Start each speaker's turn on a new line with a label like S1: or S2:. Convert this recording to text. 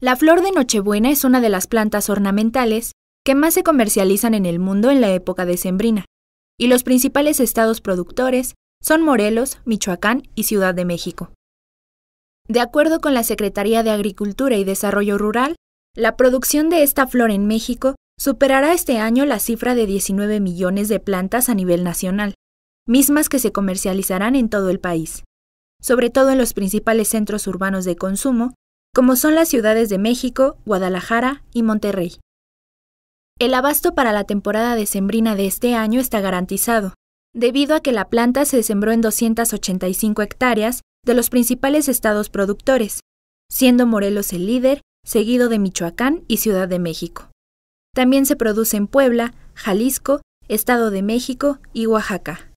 S1: La flor de Nochebuena es una de las plantas ornamentales que más se comercializan en el mundo en la época decembrina, y los principales estados productores son Morelos, Michoacán y Ciudad de México. De acuerdo con la Secretaría de Agricultura y Desarrollo Rural, la producción de esta flor en México superará este año la cifra de 19 millones de plantas a nivel nacional, mismas que se comercializarán en todo el país, sobre todo en los principales centros urbanos de consumo como son las ciudades de México, Guadalajara y Monterrey. El abasto para la temporada de sembrina de este año está garantizado, debido a que la planta se sembró en 285 hectáreas de los principales estados productores, siendo Morelos el líder, seguido de Michoacán y Ciudad de México. También se produce en Puebla, Jalisco, Estado de México y Oaxaca.